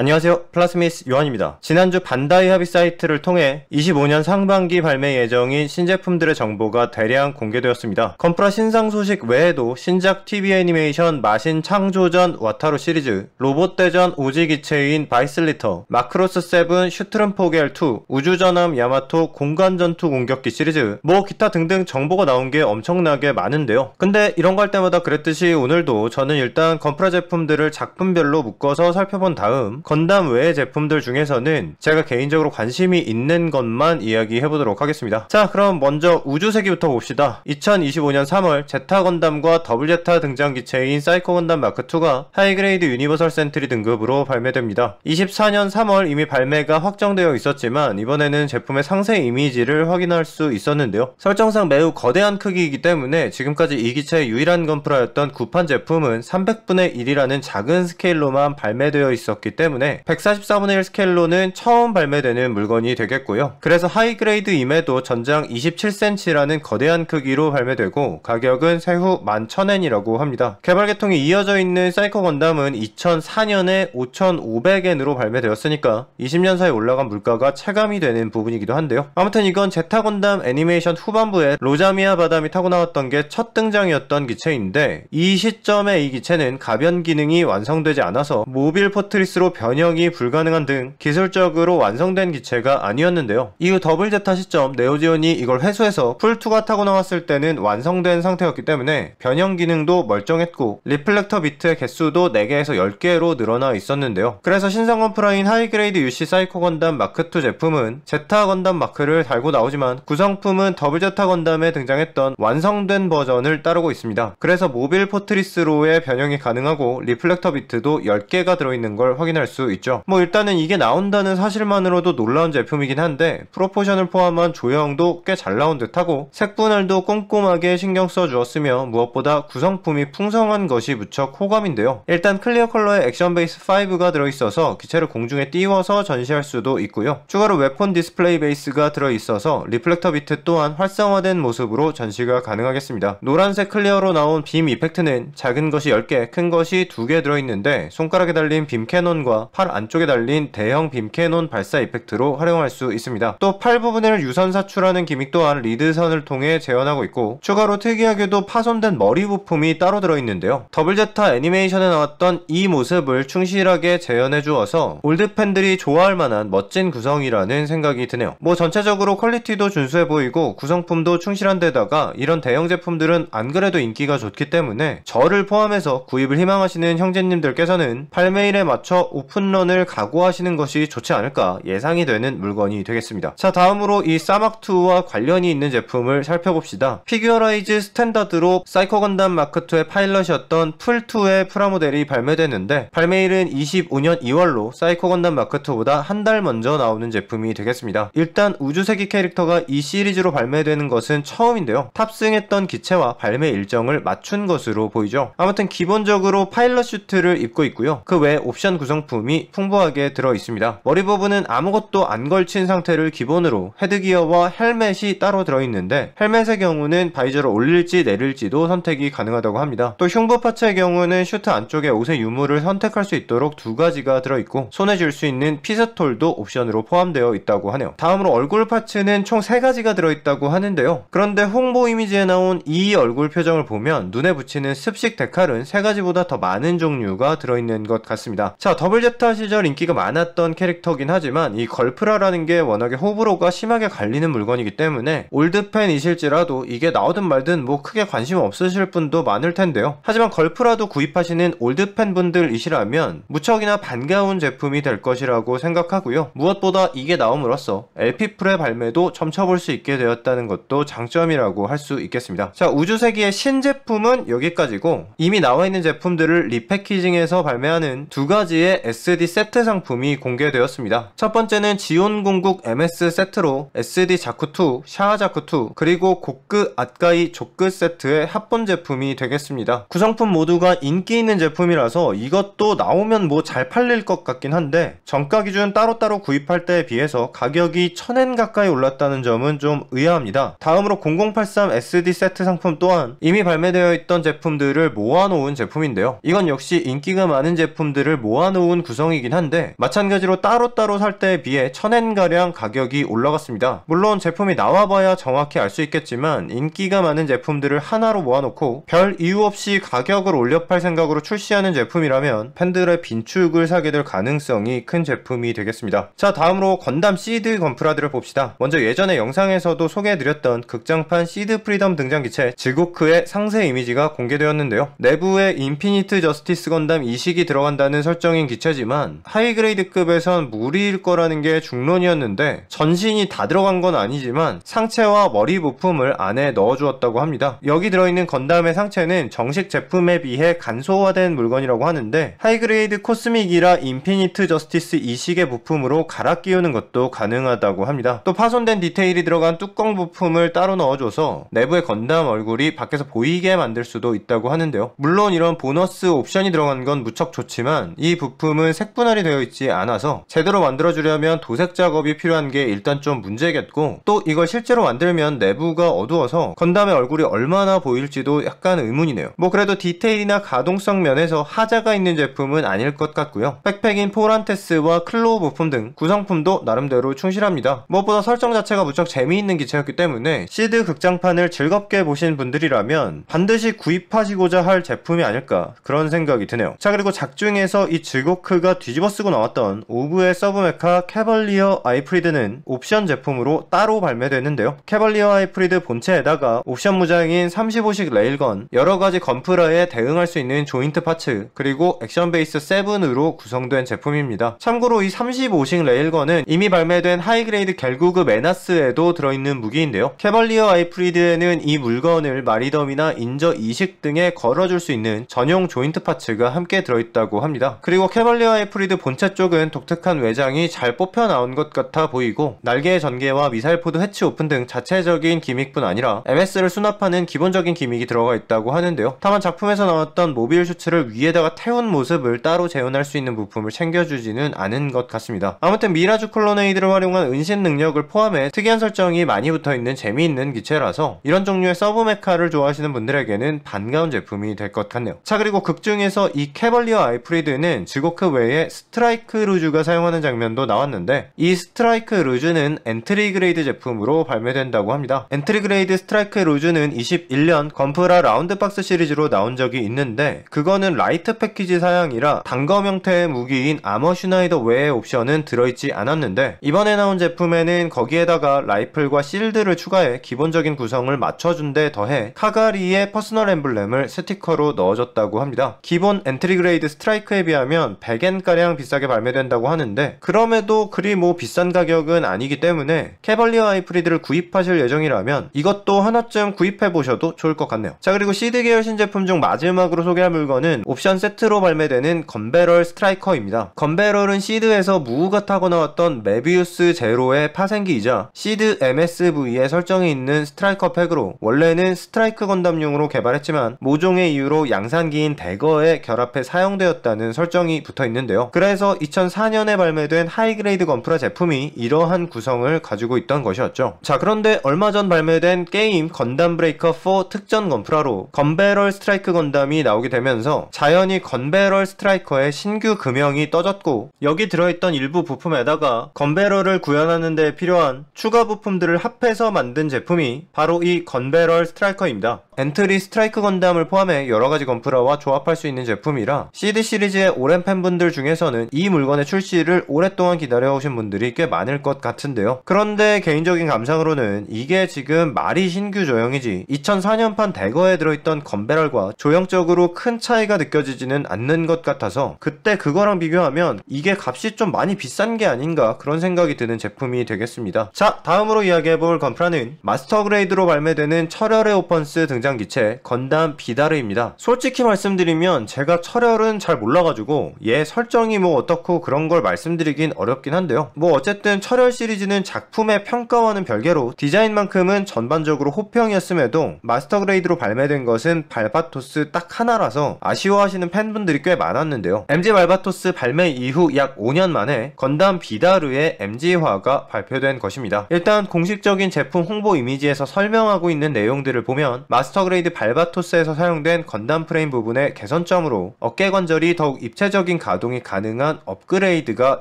안녕하세요. 플라스미스 요한입니다. 지난주 반다이 합의 사이트를 통해 25년 상반기 발매 예정인 신제품들의 정보가 대량 공개되었습니다. 컴프라 신상 소식 외에도 신작 TV 애니메이션 마신 창조전 와타로 시리즈, 로봇대전 오지기체인 바이슬리터, 마크로스 7 슈트름 포겔 2, 우주전함 야마토 공간전투 공격기 시리즈, 뭐 기타 등등 정보가 나온 게 엄청나게 많은데요. 근데 이런 거 할 때마다 그랬듯이 오늘도 저는 일단 컴프라 제품들을 작품별로 묶어서 살펴본 다음 건담 외의 제품들 중에서는 제가 개인적으로 관심이 있는 것만 이야기해보도록 하겠습니다. 자 그럼 먼저 우주세기부터 봅시다. 2025년 3월 제타 건담과 더블 제타 등장 기체인 사이코 건담 마크2가 하이그레이드 유니버설 센트리 등급으로 발매됩니다. 24년 3월 이미 발매가 확정되어 있었지만 이번에는 제품의 상세 이미지를 확인할 수 있었는데요. 설정상 매우 거대한 크기이기 때문에 지금까지 이 기체의 유일한 건프라였던 구판 제품은 300분의 1이라는 작은 스케일로만 발매되어 있었기 때문에 때문에 144분의 1 스케일로는 처음 발매되는 물건이 되겠고요. 그래서 하이그레이드임에도 전장 27cm라는 거대한 크기로 발매되고 가격은 세후 11,000엔이라고 합니다. 개발 계통이 이어져 있는 사이코 건담은 2004년에 5,500엔으로 발매되었으니까 20년 사이 올라간 물가가 체감이 되는 부분이기도 한데요. 아무튼 이건 제타 건담 애니메이션 후반부에 로자미아 바담이 타고 나왔던 게 첫 등장이었던 기체인데 이 시점에 이 기체는 가변 기능이 완성되지 않아서 모빌 포트리스로 변 변형이 불가능한 등 기술적으로 완성된 기체가 아니었는데요. 이후 더블제타 시점 네오지온이 이걸 회수해서 풀2가 타고 나왔을 때는 완성된 상태였기 때문에 변형 기능도 멀쩡했고 리플렉터 비트의 개수도 4개에서 10개로 늘어나 있었는데요. 그래서 신상 건프라인 하이그레이드 UC 사이코 건담 마크2 제품은 제타 건담 마크를 달고 나오지만 구성품은 더블제타 건담에 등장했던 완성된 버전을 따르고 있습니다. 그래서 모빌 포트리스로의 변형이 가능하고 리플렉터 비트도 10개가 들어있는 걸 확인할 수수 있죠. 뭐 일단은 이게 나온다는 사실만으로도 놀라운 제품이긴 한데 프로포션을 포함한 조형도 꽤 잘 나온 듯하고 색분할도 꼼꼼하게 신경 써주었으며 무엇보다 구성품이 풍성한 것이 무척 호감인데요. 일단 클리어 컬러의 액션 베이스 5가 들어있어서 기체를 공중에 띄워서 전시할 수도 있고요. 추가로 웹폰 디스플레이 베이스가 들어있어서 리플렉터 비트 또한 활성화된 모습으로 전시가 가능하겠습니다. 노란색 클리어로 나온 빔 이펙트는 작은 것이 10개, 큰 것이 2개 들어있는데 손가락에 달린 빔 캐논과 팔 안쪽에 달린 대형 빔캐논 발사 이펙트로 활용할 수 있습니다. 또 팔 부분을 유선 사출하는 기믹 또한 리드선을 통해 재현하고 있고 추가로 특이하게도 파손된 머리 부품이 따로 들어있는데요. 더블 제타 애니메이션에 나왔던 이 모습을 충실하게 재현해 주어서 올드 팬들이 좋아할 만한 멋진 구성이라는 생각이 드네요. 뭐 전체적으로 퀄리티도 준수해 보이고 구성품도 충실한 데다가 이런 대형 제품들은 안 그래도 인기가 좋기 때문에 저를 포함해서 구입을 희망하시는 형제님들께서는 팔매일에 맞춰 오픈런을 각오하시는 것이 좋지 않을까 예상이 되는 물건이 되겠습니다. 자 다음으로 이 사막2와 관련이 있는 제품을 살펴봅시다. 피규어라이즈 스탠다드로 사이코 건담 마크2의 파일럿이었던 풀2의 프라모델이 발매됐는데 발매일은 25년 2월로 사이코 건담 마크2보다 한 달 먼저 나오는 제품이 되겠습니다. 일단 우주세기 캐릭터가 이 시리즈로 발매되는 것은 처음인데요. 탑승했던 기체와 발매 일정을 맞춘 것으로 보이죠. 아무튼 기본적으로 파일럿 슈트를 입고 있고요. 그 외 옵션 구성품 부품이 풍부하게 들어 있습니다. 머리 부분은 아무것도 안 걸친 상태를 기본으로 헤드기어와 헬멧이 따로 들어 있는데 헬멧의 경우는 바이저를 올릴지 내릴지도 선택이 가능하다고 합니다. 또 흉부 파츠의 경우는 슈트 안쪽에 옷의 유무를 선택할 수 있도록 두 가지가 들어 있고 손에 줄 수 있는 피스톨도 옵션으로 포함되어 있다고 하네요. 다음으로 얼굴 파츠는 총 세 가지가 들어 있다고 하는데요. 그런데 홍보 이미지에 나온 이 얼굴 표정을 보면 눈에 붙이는 습식 데칼은 세 가지보다 더 많은 종류가 들어 있는 것 같습니다. 자, 더블 베지타 시절 인기가 많았던 캐릭터긴 하지만 이 걸프라라는 게 워낙에 호불호가 심하게 갈리는 물건이기 때문에 올드팬이실지라도 이게 나오든 말든 뭐 크게 관심 없으실 분도 많을 텐데요. 하지만 걸프라도 구입하시는 올드팬분들이시라면 무척이나 반가운 제품이 될 것이라고 생각하고요. 무엇보다 이게 나옴으로써 LP풀의 발매도 점쳐볼 수 있게 되었다는 것도 장점이라고 할 수 있겠습니다. 자, 우주세기의 신제품은 여기까지고 이미 나와 있는 제품들을 리패키징해서 발매하는 두 가지의 SD 세트 상품이 공개되었습니다. 첫 번째는 지온공국 MS 세트로 SD 자쿠2, 샤아 자쿠2, 그리고 고크 아까이 조크 세트의 합본 제품이 되겠습니다. 구성품 그 모두가 인기 있는 제품이라서 이것도 나오면 뭐 잘 팔릴 것 같긴 한데 정가 기준 따로따로 구입할 때에 비해서 가격이 1000엔 가까이 올랐다는 점은 좀 의아합니다. 다음으로 0083 SD 세트 상품 또한 이미 발매되어 있던 제품들을 모아놓은 제품인데요. 이건 역시 인기가 많은 제품들을 모아놓은 구성이긴 한데 마찬가지로 따로따로 살 때에 비해 천엔가량 가격이 올라갔습니다. 물론 제품이 나와봐야 정확히 알 수 있겠지만 인기가 많은 제품들을 하나로 모아놓고 별 이유 없이 가격을 올려 팔 생각으로 출시하는 제품이라면 팬들의 빈축을 사게 될 가능성이 큰 제품이 되겠습니다. 자 다음으로 건담 시드 건프라들을 봅시다. 먼저 예전에 영상에서도 소개해드렸던 극장판 시드 프리덤 등장 기체 지구크의 상세 이미지가 공개되었는데요. 내부에 인피니트 저스티스 건담 이식이 들어간다는 설정인 기체 문제지만 하이그레이드급에선 무리일 거라는 게 중론이었는데 전신이 다 들어간 건 아니지만 상체와 머리 부품을 안에 넣어주었다고 합니다. 여기 들어있는 건담의 상체는 정식 제품에 비해 간소화된 물건이라고 하는데 하이그레이드 코스믹이라 인피니트 저스티스 이식의 부품으로 갈아 끼우는 것도 가능하다고 합니다. 또 파손된 디테일이 들어간 뚜껑 부품을 따로 넣어줘서 내부의 건담 얼굴이 밖에서 보이게 만들 수도 있다고 하는데요. 물론 이런 보너스 옵션이 들어간 건 무척 좋지만 이 부품은 경우는 색분할이 되어 있지 않아서 제대로 만들어주려면 도색 작업이 필요한 게 일단 좀 문제겠고 또 이걸 실제로 만들면 내부가 어두워서 건담의 얼굴이 얼마나 보일지도 약간 의문이네요. 뭐 그래도 디테일이나 가동성 면에서 하자가 있는 제품은 아닐 것 같고요. 백팩인 포란테스와 클로우 부품 등 구성품도 나름대로 충실합니다. 무엇보다 설정 자체가 무척 재미있는 기체였기 때문에 시드 극장판을 즐겁게 보신 분들이라면 반드시 구입하시고자 할 제품이 아닐까 그런 생각이 드네요. 자 그리고 작중에서 이 즐거크 리버프가 뒤집어쓰고 나왔던 오브의 서브메카 캐벌리어 아이프리드는 옵션 제품으로 따로 발매되는데요. 캐벌리어 아이프리드 본체에다가 옵션 무장인 35식 레일건, 여러가지 건프라에 대응할 수 있는 조인트 파츠, 그리고 액션 베이스 7으로 구성된 제품입니다. 참고로 이 35식 레일건은 이미 발매된 하이그레이드 갤구그 메나스에도 들어있는 무기인데요. 캐벌리어 아이프리드에는 이 물건을 마리덤이나 인저 이식 등에 걸어줄 수 있는 전용 조인트 파츠가 함께 들어있다고 합니다. 그리고 캐벌 이탈리아 이프리드 본체 쪽은 독특한 외장이 잘 뽑혀 나온 것 같아 보이고 날개의 전개와 미사일 포드 해치 오픈 등 자체적인 기믹뿐 아니라 MS를 수납하는 기본적인 기믹이 들어가 있다고 하는데요. 다만 작품에서 나왔던 모빌 슈츠를 위에다가 태운 모습을 따로 재현할 수 있는 부품을 챙겨주지는 않은 것 같습니다. 아무튼 미라주 콜로네이드를 활용한 은신 능력을 포함해 특이한 설정이 많이 붙어있는 재미있는 기체라서 이런 종류의 서브 메카를 좋아하시는 분들에게는 반가운 제품이 될 것 같네요. 자 그리고 극중에서 이 캐벌리어 아이프리드는 지고크 스트라이크 외에 스트라이크 루즈가 사용하는 장면도 나왔는데 이 스트라이크 루즈는 엔트리 그레이드 제품으로 발매된다고 합니다. 엔트리 그레이드 스트라이크 루즈는 21년 건프라 라운드박스 시리즈로 나온 적이 있는데 그거는 라이트 패키지 사양이라 단검 형태의 무기인 아머 슈나이더 외의 옵션은 들어있지 않았는데 이번에 나온 제품에는 거기에다가 라이플과 실드를 추가해 기본적인 구성을 맞춰준 데 더해 카가리의 퍼스널 엠블렘을 스티커로 넣어줬다고 합니다. 기본 엔트리 그레이드 스트라이크에 비하면 1 100엔가량 비싸게 발매된다고 하는데 그럼에도 그리 뭐 비싼 가격은 아니기 때문에 캐벌리어 아이프리드를 구입하실 예정이라면 이것도 하나쯤 구입해보셔도 좋을 것 같네요. 자 그리고 시드 계열 신제품 중 마지막으로 소개할 물건은 옵션 세트로 발매되는 건베럴 스트라이커입니다. 건베럴은 시드에서 무우가 타고 나왔던 메비우스 제로의 파생기이자 시드 m s v 에 설정이 있는 스트라이커 팩으로 원래는 스트라이크 건담용으로 개발했지만 모종의 이유로 양산기인 대거에 결합해 사용되었다는 설정이 붙어있습니다. 있는데요. 그래서 2004년에 발매된 하이그레이드 건프라 제품이 이러한 구성을 가지고 있던 것이었죠. 자 그런데 얼마 전 발매된 게임 건담 브레이커 4 특전 건프라로 건베럴 스트라이크 건담이 나오게 되면서 자연히 건베럴 스트라이커의 신규 금형이 떠졌고 여기 들어있던 일부 부품에다가 건베럴을 구현하는 데 필요한 추가 부품들을 합해서 만든 제품이 바로 이 건베럴 스트라이커입니다. 엔트리 스트라이크 건담을 포함해 여러가지 건프라와 조합할 수 있는 제품이라 CD 시리즈의 오랜 팬분들 분들 중에서는 이 물건의 출시를 오랫동안 기다려오신 분들이 꽤 많을 것 같은데요. 그런데 개인적인 감상으로는 이게 지금 말이 신규 조형이지 2004년판 대거에 들어있던 건배럴과 조형적으로 큰 차이가 느껴지지는 않는 것 같아서 그때 그거랑 비교하면 이게 값이 좀 많이 비싼 게 아닌가 그런 생각이 드는 제품이 되겠습니다. 자 다음으로 이야기해볼 건프라는 마스터 그레이드로 발매되는 철혈의 오펀스 등장기체 건담 비다르입니다. 솔직히 말씀드리면 제가 철혈은 잘 몰라가지고 얘 예, 설정이 뭐 어떻고 그런 걸 말씀드리긴 어렵긴 한데요. 뭐 어쨌든 철혈 시리즈는 작품의 평가와는 별개로 디자인만큼은 전반적으로 호평이었음에도 마스터 그레이드로 발매된 것은 발바토스 딱 하나라서 아쉬워하시는 팬분들이 꽤 많았는데요. MG 발바토스 발매 이후 약 5년 만에 건담 비다르의 MG화가 발표된 것입니다. 일단 공식적인 제품 홍보 이미지에서 설명하고 있는 내용들을 보면 마스터 그레이드 발바토스에서 사용된 건담 프레임 부분의 개선점으로 어깨 관절이 더욱 입체적인 가죽 가동이 가능한 업그레이드가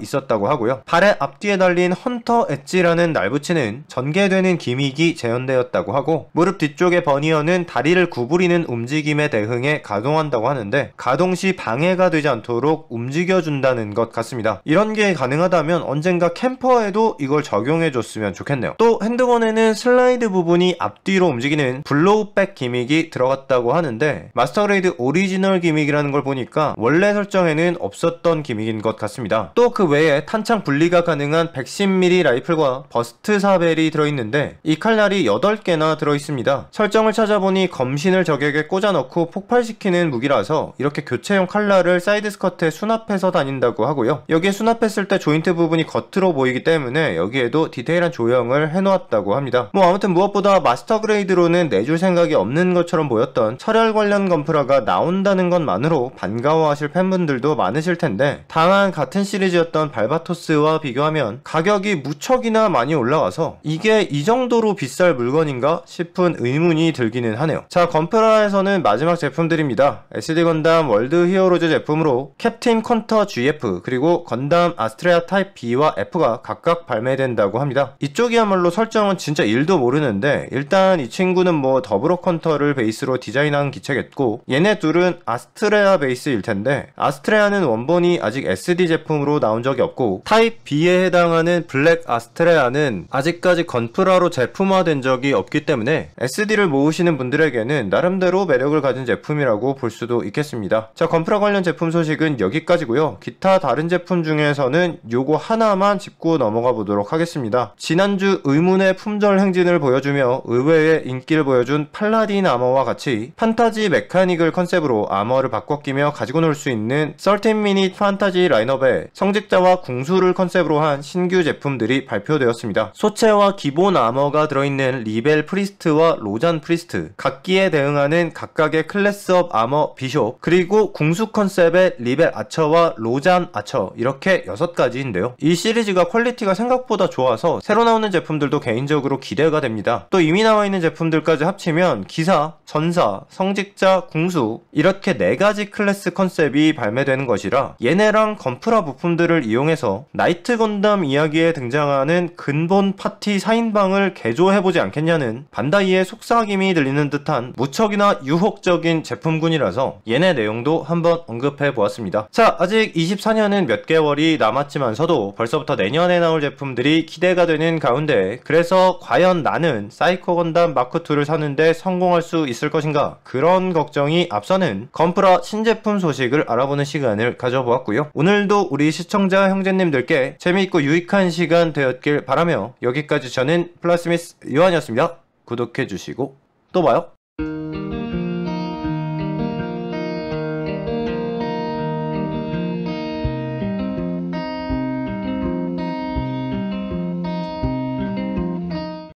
있었다고 하고요. 발의 앞뒤에 달린 헌터 엣지라는 날붙이는 전개되는 기믹이 재현되었다고 하고 무릎 뒤쪽의 버니어는 다리를 구부리는 움직임에 대응해 가동한다고 하는데 가동 시 방해가 되지 않도록 움직여준다는 것 같습니다. 이런 게 가능하다면 언젠가 캠퍼에도 이걸 적용해줬으면 좋겠네요. 또 핸드건에는 슬라이드 부분이 앞뒤로 움직이는 블로우백 기믹이 들어갔다고 하는데 마스터 그레이드 오리지널 기믹이라는 걸 보니까 원래 설정에는 없었 있었던 기믹인 것 같습니다. 또 그 외에 탄창 분리가 가능한 110mm 라이플과 버스트 사벨이 들어있는데 이 칼날이 8개나 들어있습니다. 설정을 찾아보니 검신을 적에게 꽂아넣고 폭발시키는 무기라서 이렇게 교체용 칼날을 사이드 스커트에 수납해서 다닌다고 하고요. 여기에 수납했을 때 조인트 부분이 겉으로 보이기 때문에 여기에도 디테일한 조형을 해놓았다고 합니다. 뭐 아무튼 무엇보다 마스터 그레이드로는 내줄 생각이 없는 것처럼 보였던 철혈 관련 건프라가 나온다는 것만으로 반가워하실 팬분들도 많으실 느끼실 텐데 다만 같은 시리즈였던 발바토스와 비교하면 가격이 무척이나 많이 올라가서 이게 이 정도로 비쌀 물건인가 싶은 의문이 들기는 하네요. 자 건프라에서는 마지막 제품들입니다. SD 건담 월드 히어로즈 제품으로 캡틴 컨터 GF 그리고 건담 아스트레아 타입 B와 F가 각각 발매된다고 합니다. 이쪽이야말로 설정은 진짜 1도 모르는데 일단 이 친구는 뭐더브로 컨터를 베이스로 디자인한 기체겠고 얘네 둘은 아스트레아 베이스일 텐데 아스트레아는 원 원본이 아직 SD 제품으로 나온 적이 없고 타입 B에 해당하는 블랙 아스트레아는 아직까지 건프라로 제품화된 적이 없기 때문에 SD를 모으시는 분들에게는 나름대로 매력을 가진 제품이라고 볼 수도 있겠습니다. 자 건프라 관련 제품 소식은 여기까지고요. 기타 다른 제품 중에서는 요거 하나만 짚고 넘어가 보도록 하겠습니다. 지난주 의문의 품절 행진을 보여주며 의외의 인기를 보여준 팔라딘 아머와 같이 판타지 메카닉을 컨셉으로 아머를 바꿔 끼며 가지고 놀 수 있는 13mm 미니 판타지 라인업에 성직자와 궁수를 컨셉으로 한 신규 제품들이 발표되었습니다. 소체와 기본 아머가 들어있는 리벨 프리스트와 로잔 프리스트, 각기에 대응하는 각각의 클래스업 아머 비숍, 그리고 궁수 컨셉의 리벨 아처와 로잔 아처 이렇게 6가지인데요. 이 시리즈가 퀄리티가 생각보다 좋아서 새로 나오는 제품들도 개인적으로 기대가 됩니다. 또 이미 나와 있는 제품들까지 합치면 기사, 전사, 성직자, 궁수 이렇게 4가지 클래스 컨셉이 발매되는 것이라 아니라 얘네랑 건프라 부품들을 이용해서 나이트 건담 이야기에 등장하는 근본 파티 4인방을 개조해보지 않겠냐는 반다이의 속삭임이 들리는 듯한 무척이나 유혹적인 제품군이라서 얘네 내용도 한번 언급해보았습니다. 자 아직 24년은 몇 개월이 남았지만서도 벌써부터 내년에 나올 제품들이 기대가 되는 가운데 그래서 과연 나는 사이코 건담 마크2를 사는데 성공할 수 있을 것인가 그런 걱정이 앞서는 건프라 신제품 소식을 알아보는 시간을 가졌습니다. 가져보았고요. 오늘도 우리 시청자 형제님들께 재미있고 유익한 시간 되었길 바라며 여기까지 저는 플라스미스 요한이었습니다. 구독해주시고 또 봐요.